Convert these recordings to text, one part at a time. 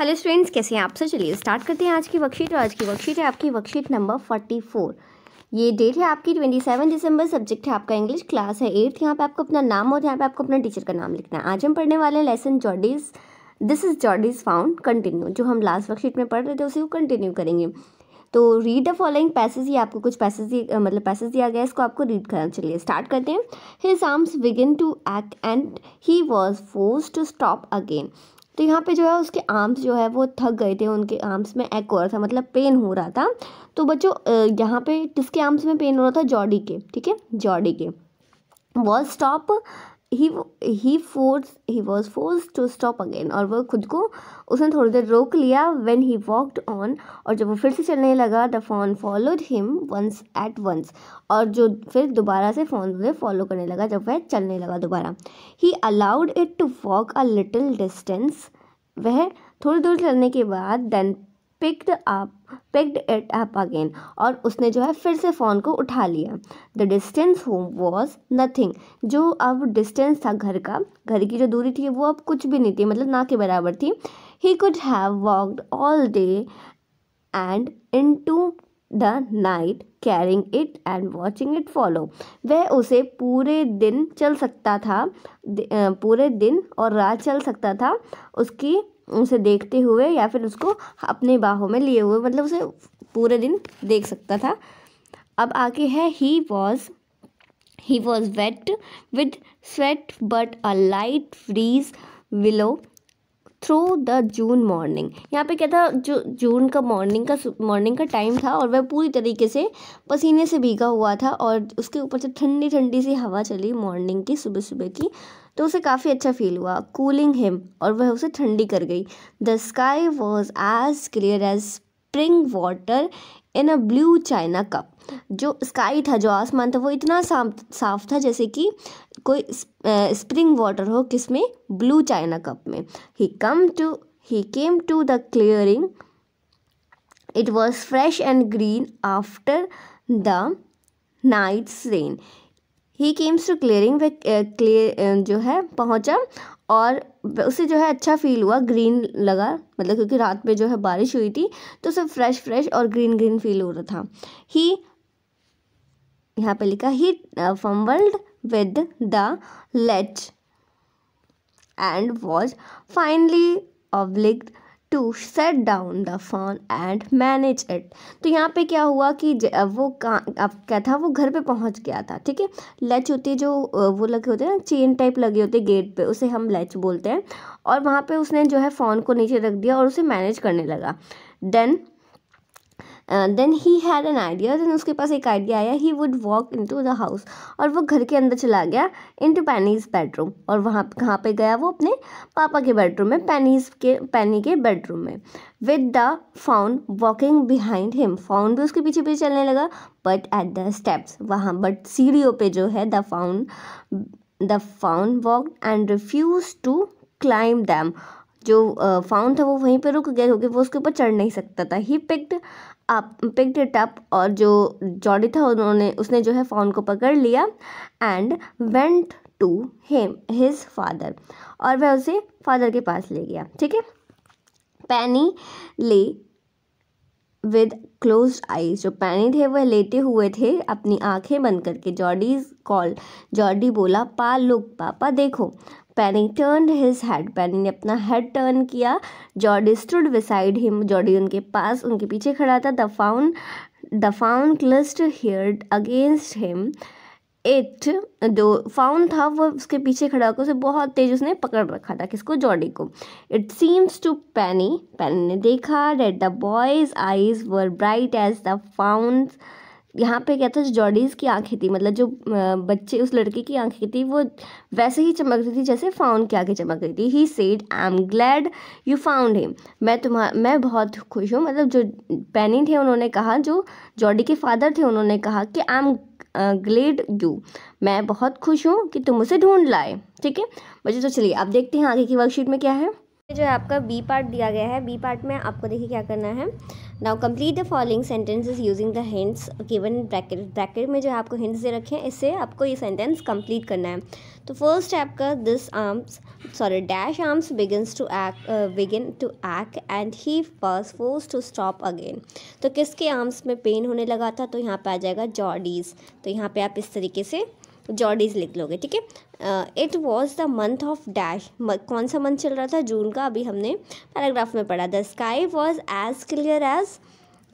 hello students कैसे हैं आप चलिए स्टार्ट करते हैं आज की वर्कशीट और आज की वर्कशीट है आपकी वर्कशीट नंबर फोर्टी फोर ये डेट है आपकी ट्वेंटी सेवन दिसंबर सब्जेक्ट है आपका इंग्लिश क्लास है एट्थ यहाँ पे आपको अपना नाम और यहाँ पे आपको अपना टीचर का नाम लिखना है आज हम पढ़ने वाले हैं lesson Jody's this is Jody's fawn continue जो हम लास्ट वर्कशीट में पढ़ रहे थे उसी को कंटिन्यू करेंगे तो रीड द फॉलोइंग पैसेज ये आपको कुछ पैसेज मतलब पैसेज दिया गया है इसको आपको रीड करना चलिए स्टार्ट करते हैं his arms begin to act and he was force to stop again तो यहाँ पे जो है उसके आर्म्स जो है वो थक गए थे उनके आर्म्स में एक और था मतलब पेन हो रहा था तो बच्चों यहाँ पे किसके आर्म्स में पेन हो रहा था जॉडी के ठीक है जॉडी के वॉल stop he force he was force to stop again और वह खुद को उसने थोड़ी देर रोक लिया वेन ही वॉकड ऑन और जब वो फिर से चलने लगा the fawn followed him once at once और जो फिर दोबारा से फ़ोन उसे फॉलो करने लगा जब वह चलने लगा दोबारा he allowed it to walk a little distance वह थोड़ी दूर चलने के बाद then picked up picked it up again और उसने जो है फिर से फ़ोन को उठा लिया the distance home was nothing जो अब डिस्टेंस था घर का घर की जो दूरी थी वो अब कुछ भी नहीं थी मतलब ना के बराबर थी he could have walked all day and into the night carrying it and watching it follow वह उसे पूरे दिन चल सकता था पूरे दिन और रात चल सकता था उसकी उसे देखते हुए या फिर उसको अपने बाहों में लिए हुए मतलब उसे पूरे दिन देख सकता था अब आगे है he was he was wet with sweat but a light breeze blew through the June morning यहाँ पे क्या था जो जून का मॉर्निंग का मॉर्निंग का टाइम था और वह पूरी तरीके से पसीने से भीगा हुआ था और उसके ऊपर से ठंडी ठंडी सी हवा चली मॉर्निंग की सुबह सुबह की तो उसे काफ़ी अच्छा फील हुआ कूलिंग हिम और वह उसे ठंडी कर गई the sky was as clear as spring water in a blue china cup जो स्काई था जो आसमान था वो इतना साफ था जैसे कि कोई स्प्रिंग वाटर हो किस में ब्लू चाइना कप में he come to he came to the clearing it was fresh and green after the night's rain he came to clearing way clear जो है पहुंचा और उसे जो है अच्छा फील हुआ ग्रीन लगा मतलब क्योंकि रात में जो है बारिश हुई थी तो सब फ्रेश फ्रेश और ग्रीन ग्रीन फील हो रहा था ही यहाँ पे लिखा he fumbled with the latch and was finally obliged to set down the fawn and manage it तो यहाँ पे क्या हुआ कि वो का अब क्या था वो घर पे पहुँच गया था ठीक है लच होती है जो वो लगे होते हैं ना चेन टाइप लगे होते गेट पे उसे हम लच बोलते हैं और वहाँ पे उसने जो है फ़ोन को नीचे रख दिया और उसे मैनेज करने लगा then then he had an idea then उसके पास एक आइडिया आया he would walk into the house और वो घर के अंदर चला गया इन टू पैनीज बेडरूम और वहाँ कहाँ पे गया वो अपने पापा के बेडरूम में पैनीज के पैनी के बेडरूम में with the fawn walking behind him fawn भी उसके पीछे पीछे चलने लगा बट एट द स्टेप्स वहाँ बट सीढ़ियों पे जो है the fawn the fawn walk and refused to climb them जो फाउंड uh, था वो वहीं पे रुक गया क्योंकि वो उसके ऊपर चढ़ नहीं सकता था he picked up pick it up और जो जॉडी था उन्होंने उसने जो है फ़ोन को पकड़ लिया and went to him his father और वह उसे फादर के पास ले गया ठीक है पैनी ले विद क्लोज आईज जो पैनी थे वह लेटे हुए थे अपनी आंखें बंद करके जॉडीज कॉल जॉडी बोला पा लुक पापा देखो Penny turn his head Penny ने अपना हेड टर्न किया Jody stood beside him Jody उनके पास उनके पीछे खड़ा था द फाउन द फाउन क्लस्ट हेयर अगेंस्ट हिम इट जो फाउन था वो उसके पीछे खड़ा होकर उसे बहुत तेज उसने पकड़ रखा था किसको जॉडी को इट सीम्स टू पैनी पैनी ने देखा that the boy's eyes were bright as the fawn यहाँ पे क्या था जो जॉडीज़ की आंखें थी मतलब जो बच्चे उस लड़के की आंखें थी वो वैसे ही चमक रही थी जैसे फाउन की आंखें चमक रही थी he said I am glad you found him मैं तुम्हार मैं बहुत खुश हूँ मतलब जो पैनी थे उन्होंने कहा जो जॉडी के फादर थे उन्होंने कहा कि आई एम ग्लेड यू मैं बहुत खुश हूँ कि तुम उसे ढूंढ लाए ठीक है बच्चे तो चलिए अब देखते हैं आगे की वर्कशीट में क्या है जो है आपका बी पार्ट दिया गया है बी पार्ट में आपको देखिए क्या करना है now complete the following sentences using the hints given bracket bracket में जो आपको हिंट्स दे रखे हैं इससे आपको ये सेंटेंस कंप्लीट करना है तो फर्स्ट है आपका this arms sorry dash arms begins to act begin to act and he was force to stop again तो किसके आर्म्स में पेन होने लगा था तो यहाँ पर आ जाएगा जॉडीज तो यहाँ पर आप इस तरीके से जॉर्डीज लिख लोगे ठीक है it was the month of dash कौन सा मंथ चल रहा था जून का अभी हमने पैराग्राफ में पढ़ा the sky was as clear as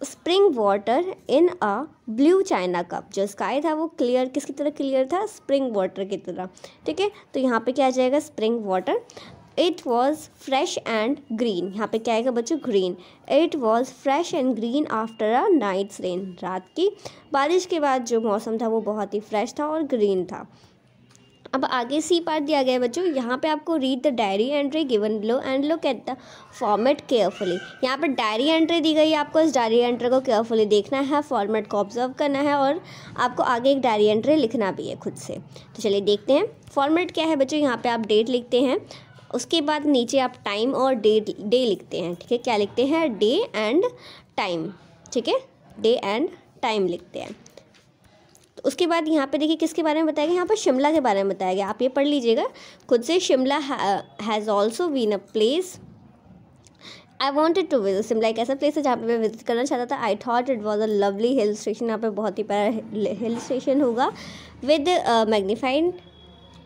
spring water in a blue china cup जो स्काई था वो क्लियर किसकी तरह क्लियर था स्प्रिंग वाटर की तरह ठीक है तो यहाँ पे क्या आ जाएगा spring water it was fresh and green यहाँ पे क्या है बच्चों green it was fresh and green after a night's rain रात की बारिश के बाद जो मौसम था वो बहुत ही फ्रेश था और ग्रीन था अब आगे सी पार्ट दिया गया है बच्चों यहाँ पे आपको read the diary entry given below and look at the format carefully यहाँ पर डायरी एंट्री दी गई है आपको इस डायरी एंट्री को केयरफुली देखना है फॉर्मेट को ऑब्जर्व करना है और आपको आगे एक डायरी एंट्री लिखना भी है खुद से तो चलिए देखते हैं फॉर्मेट क्या है बच्चों यहाँ पर आप डेट लिखते हैं उसके बाद नीचे आप टाइम और डे डे लिखते हैं ठीक है क्या लिखते हैं डे एंड टाइम ठीक है डे एंड टाइम लिखते हैं तो उसके बाद यहाँ पे देखिए किसके बारे में बताया गया यहाँ पर शिमला के बारे में बताया गया आप ये पढ़ लीजिएगा खुद से Shimla has also been a place I wanted to visit Shimla एक ऐसा प्लेस है जहाँ पे मैं विजिट करना चाहता था I thought it was a lovely hill station यहाँ पे बहुत ही प्यारा हिल स्टेशन होगा विद मैग्नीफाइड uh,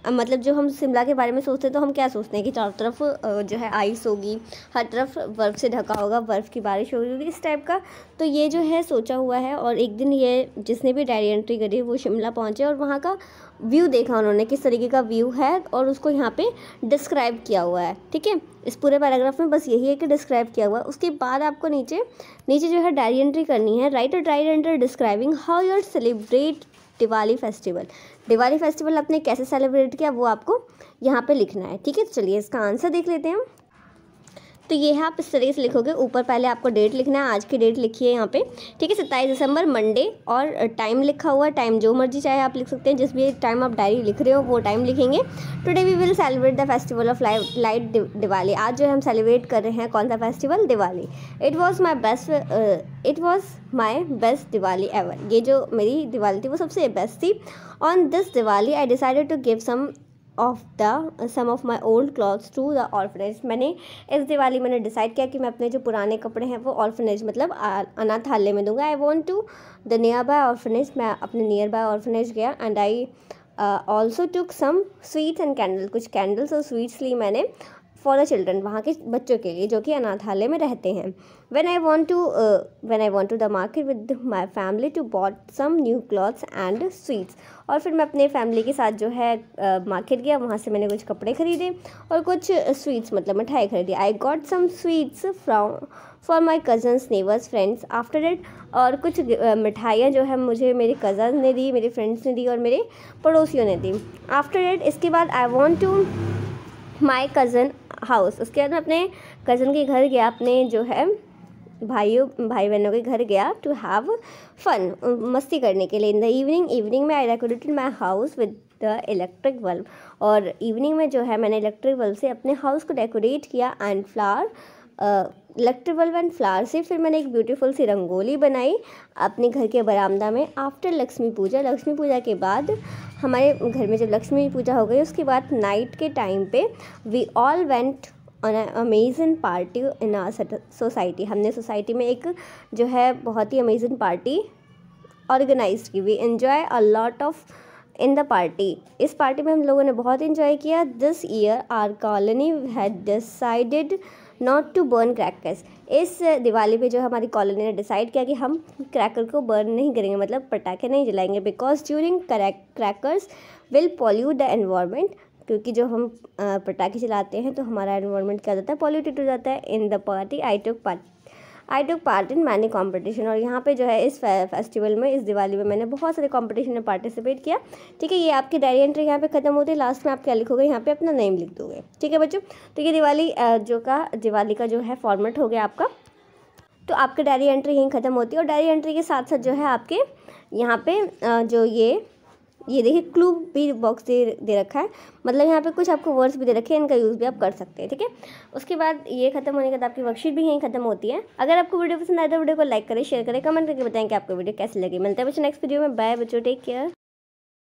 मतलब जो हम शिमला के बारे में सोचते हैं तो हम क्या सोचते हैं कि चारों तरफ जो है आइस होगी हर तरफ बर्फ़ से ढका होगा बर्फ़ की बारिश होगी इस टाइप का तो ये जो है सोचा हुआ है और एक दिन ये जिसने भी डायरी एंट्री करी वो शिमला पहुँचे और वहाँ का व्यू देखा उन्होंने किस तरीके का व्यू है और उसको यहाँ पे डिस्क्राइब किया हुआ है ठीक है इस पूरे पैराग्राफ में बस यही है कि डिस्क्राइब किया हुआ है उसके बाद आपको नीचे नीचे जो है डायरी एंट्री करनी है write a diary entry describing how you are celebrate Diwali festival Diwali festival आपने कैसे सेलिब्रेट किया वो आपको यहाँ पे लिखना है ठीक है चलिए इसका आंसर देख लेते हैं हम तो ये है आप इस तरीके से लिखोगे ऊपर पहले आपको डेट लिखना है आज की डेट लिखी है यहाँ पे ठीक है सत्ताईस दिसंबर मंडे और टाइम लिखा हुआ टाइम जो मर्जी चाहे आप लिख सकते हैं जिस भी टाइम आप डायरी लिख रहे हो वो टाइम लिखेंगे today we will celebrate the festival of light light Diwali आज जो हम सेलिब्रेट कर रहे हैं कौन सा festival Diwali it was my best it was my best Diwali ever ये जो मेरी दिवाली थी वो सबसे बेस्ट थी on this Diwali I decided to give some of the some of my old clothes to the orphanage मैंने इस दिवाली मैंने डिसाइड किया कि मैं अपने जो पुराने कपड़े हैं वो ऑर्फनेज मतलब अनाथालय में दूंगा I went to the nearby orphanage मैं अपने नियर बाय ऑर्फनेज गया and I also took some sweets and candle कुछ कैंडल्स और स्वीट्स ली मैंने फॉर द चिल्ड्रन वहाँ के बच्चों के लिए जो कि अनाथालय में रहते हैं when I went to when I went to the market with my family to bought some new clothes and sweets और फिर मैं अपने फैमिली के साथ जो है मार्केट uh, गया वहाँ से मैंने कुछ कपड़े खरीदे और कुछ स्वीट्स uh, मतलब मिठाई खरीदी I got some sweets from for my cousins neighbours friends after that और कुछ uh, मिठाइयाँ जो है मुझे मेरे कज़न ने दी मेरे फ्रेंड्स ने दी और मेरे पड़ोसियों ने दी आफ्टर डेट इसके बाद I went to my cousin house उसके बाद मैं अपने कज़न के घर गया अपने जो है भाइयों भाई बहनों के घर गया टू हैव फन मस्ती करने के लिए इन द इवनिंग इवनिंग में I decorated my house with the electric bulb और इवनिंग में जो है मैंने इलेक्ट्रिक बल्ब से अपने हाउस को डेकोरेट किया and flower electric bulb and flower से फिर मैंने एक ब्यूटीफुल सी रंगोली बनाई अपने घर के बरामदा में आफ्टर लक्ष्मी पूजा लक्ष्मी पूजा के बाद हमारे घर में जब लक्ष्मी पूजा हो गई उसके बाद नाइट के टाइम पे we all went on amazing party in our society हमने सोसाइटी में एक जो है बहुत ही अमेजिंग पार्टी ऑर्गेनाइज की we enjoy a lot of in the party इस पार्टी में हम लोगों ने बहुत इन्जॉय किया this year our colony had decided not to burn crackers इस uh, दिवाली पे जो हमारी कॉलोनी ने डिसाइड किया कि हम क्रैकर को बर्न नहीं करेंगे मतलब पटाखे नहीं जलाएंगे because during crackers will pollute the environment क्योंकि जो हम uh, पटाखे चलाते हैं तो हमारा एनवायरनमेंट क्या हो जाता है पॉल्यूटेड हो जाता है in the party I took party I took part in many competition और यहाँ पे जो है इस फेस्टिवल में इस दिवाली में मैंने बहुत सारे कॉम्पिटिशन में पार्टिसिपेट किया ठीक है ये आपकी डायरी एंट्री यहाँ पे खत्म होती है लास्ट में आप क्या लिखोगे यहाँ पे अपना नेम लिख दोगे ठीक है बच्चों तो ये दिवाली जो का दिवाली का जो है फॉर्मेट हो गया आपका तो आपकी डायरी एंट्री यहीं ख़त्म होती है और डायरी एंट्री के साथ साथ जो है आपके यहाँ पे जो ये ये देखिए क्लू भी बॉक्स दे दे रखा है मतलब यहाँ पे कुछ आपको वर्ड्स भी दे रखे हैं इनका यूज़ भी आप कर सकते हैं ठीक है उसके बाद ये खत्म होने के बाद आपकी वर्कशीट भी यहीं खत्म होती है अगर आपको वीडियो पसंद आए तो वीडियो को लाइक करें शेयर करें कमेंट करके बताएं कि आपको वीडियो कैसे लगे मिलते हैं बच्चों नेक्स्ट वीडियो में बाय बच्चों टेक केयर